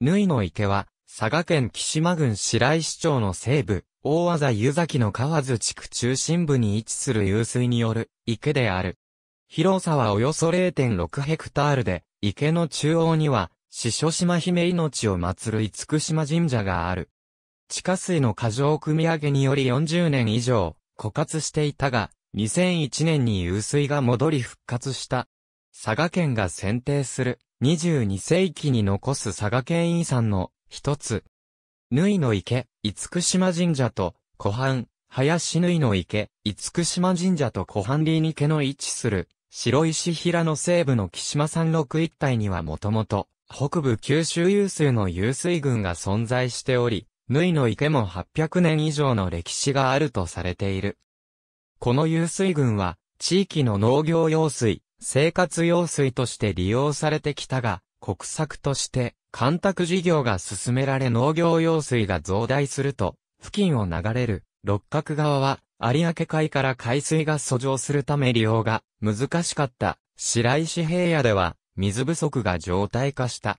縫いの池は、佐賀県岸島郡白石町の西部、大和湯崎の河津地区中心部に位置する湧水による池である。広さはおよそ0.6ヘクタールで、池の中央には、四所島姫命を祀る厳島神社がある。地下水の過剰汲み上げにより40年以上枯渇していたが、2001年に湧水が戻り復活した。佐賀県が選定する22世紀に残す佐賀県遺産の一つ。縫いの池、厳島神社と湖畔、林縫いの池、厳島神社と湖畔林池の位置する白石平の西部の木島山麓一帯にはもともと北部九州有数の有水群が存在しており、縫いの池も800年以上の歴史があるとされている。この有水群は、地域の農業用水、生活用水として利用されてきたが、国策として、干拓事業が進められ農業用水が増大すると、付近を流れる六角川は、有明海から海水が遡上するため利用が難しかった白石平野では水不足が常態化した。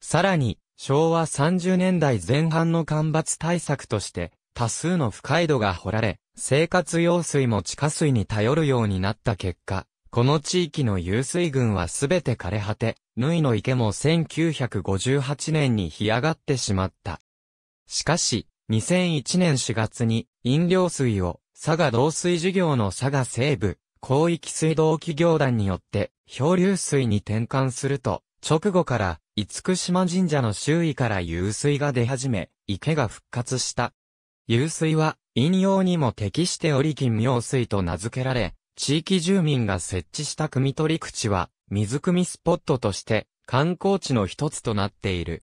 さらに、昭和30年代前半の干ばつ対策として多数の不快度が掘られ、生活用水も地下水に頼るようになった結果、この地域の湧水群はすべて枯れ果て、縫いの池も1958年に干上がってしまった。しかし、2001年4月に飲料水を佐賀導水事業の佐賀西部広域水道企業団によって漂流水に転換すると、直後から五福島神社の周囲から湧水が出始め、池が復活した。湧水は飲用にも適しており金妙水と名付けられ、地域住民が設置した汲み取り口は、水汲みスポットとして、観光地の一つとなっている。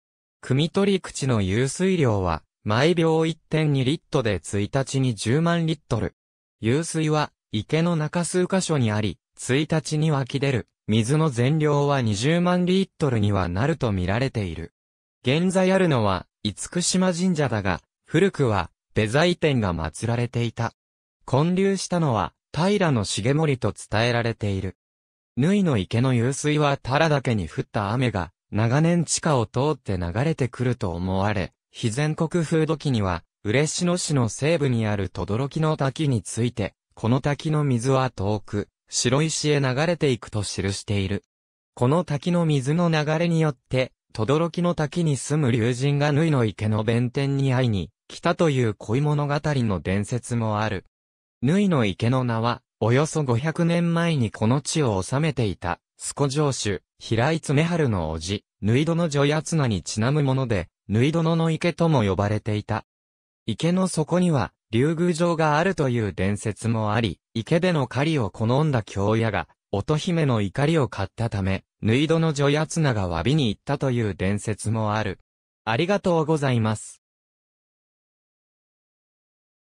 汲み取り口の湧水量は、毎秒1.2リットで1日に10万リットル。湧水は、池の中数箇所にあり、1日に湧き出る、水の全量は20万リットルにはなると見られている。現在あるのは、福島神社だが、古くは、デザイ店が祀られていた。建立したのは、平重盛と伝えられている。縫いの池の湧水は平けに降った雨が、長年地下を通って流れてくると思われ、非全国風土記には、嬉野市の西部にある轟の滝について、この滝の水は遠く、白石へ流れていくと記している。この滝の水の流れによって、轟の滝に住む竜神が縫いの池の弁天に会いに来たという恋物語の伝説もある。縫いの池の名は、およそ500年前にこの地を治めていた、スコ城主、平井常春の叔父、縫い殿女やつなにちなむもので、縫い殿の池とも呼ばれていた。池の底には、竜宮城があるという伝説もあり、池での狩りを好んだ京屋が、乙姫の怒りを買ったため、縫い戸の女やつなが詫びに行ったという伝説もある。ありがとうございます。